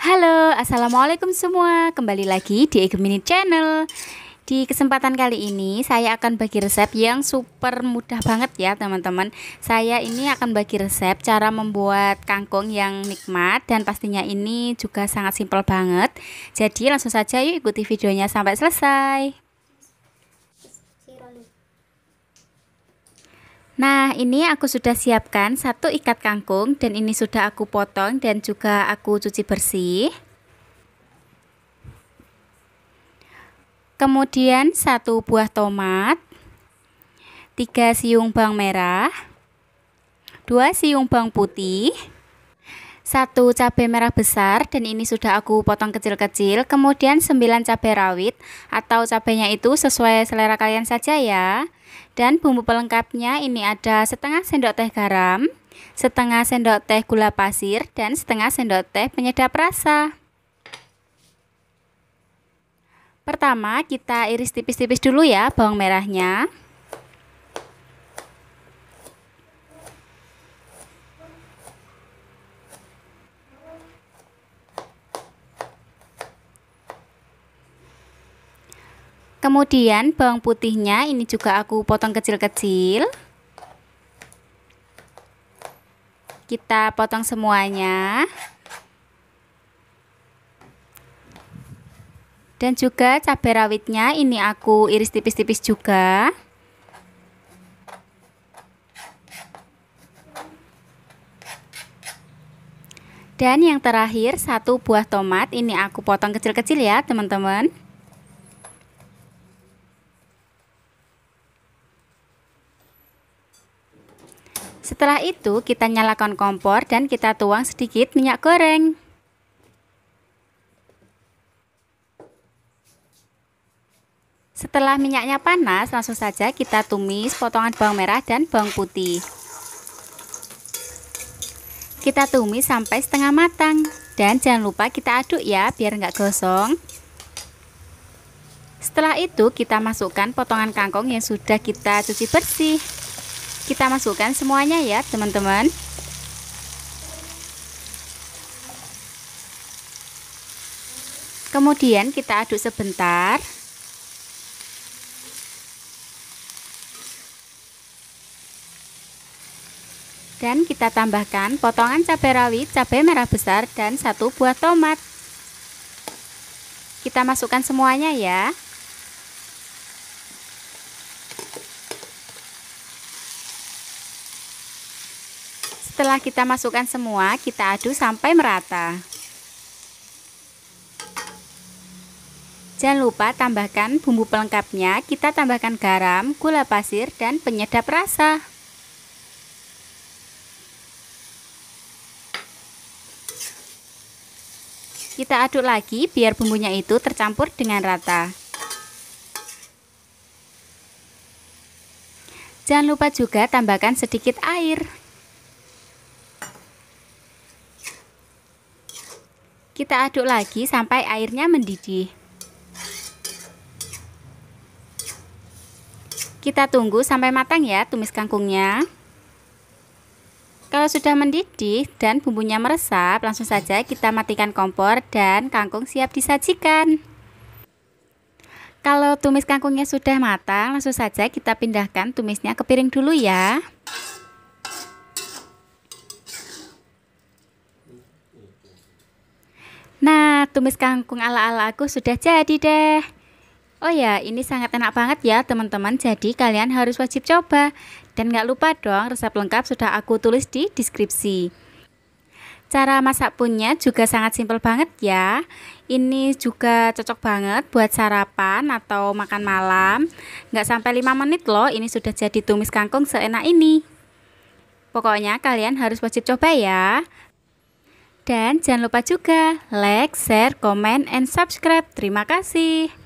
Halo, Assalamualaikum semua Kembali lagi di Mini Channel Di kesempatan kali ini Saya akan bagi resep yang super mudah banget ya teman-teman Saya ini akan bagi resep Cara membuat kangkung yang nikmat Dan pastinya ini juga sangat simpel banget Jadi langsung saja yuk ikuti videonya sampai selesai Nah, ini aku sudah siapkan satu ikat kangkung dan ini sudah aku potong dan juga aku cuci bersih. Kemudian satu buah tomat, tiga siung bawang merah, dua siung bawang putih, 1 cabai merah besar dan ini sudah aku potong kecil-kecil kemudian 9 cabai rawit atau cabainya itu sesuai selera kalian saja ya dan bumbu pelengkapnya ini ada setengah sendok teh garam setengah sendok teh gula pasir dan setengah sendok teh penyedap rasa pertama kita iris tipis-tipis dulu ya bawang merahnya Kemudian bawang putihnya ini juga aku potong kecil-kecil. Kita potong semuanya. Dan juga cabai rawitnya ini aku iris tipis-tipis juga. Dan yang terakhir satu buah tomat ini aku potong kecil-kecil ya teman-teman. Setelah itu kita nyalakan kompor dan kita tuang sedikit minyak goreng. Setelah minyaknya panas, langsung saja kita tumis potongan bawang merah dan bawang putih. Kita tumis sampai setengah matang dan jangan lupa kita aduk ya biar nggak gosong. Setelah itu kita masukkan potongan kangkung yang sudah kita cuci bersih kita masukkan semuanya ya teman-teman kemudian kita aduk sebentar dan kita tambahkan potongan cabai rawit, cabai merah besar, dan satu buah tomat. Kita masukkan semuanya ya. Setelah kita masukkan semua, kita aduk sampai merata. Jangan lupa tambahkan bumbu pelengkapnya, kita tambahkan garam, gula pasir, dan penyedap rasa. Kita aduk lagi biar bumbunya itu tercampur dengan rata. Jangan lupa juga tambahkan sedikit air Kita aduk lagi sampai airnya mendidih. Kita tunggu sampai matang ya tumis kangkungnya. Kalau sudah mendidih dan bumbunya meresap, langsung saja kita matikan kompor dan kangkung siap disajikan. Kalau tumis kangkungnya sudah matang, langsung saja kita pindahkan tumisnya ke piring dulu ya. Nah, tumis kangkung ala-ala aku sudah jadi deh. Oh ya, ini sangat enak banget ya teman-teman, jadi kalian harus wajib coba. Dan nggak lupa dong, resep lengkap sudah aku tulis di deskripsi. Cara masak punya juga sangat simpel banget ya. Ini juga cocok banget buat sarapan atau makan malam. Nggak sampai 5 menit loh, ini sudah jadi tumis kangkung seenak ini. Pokoknya kalian harus wajib coba ya. Dan jangan lupa juga like, share, comment, and subscribe. Terima kasih.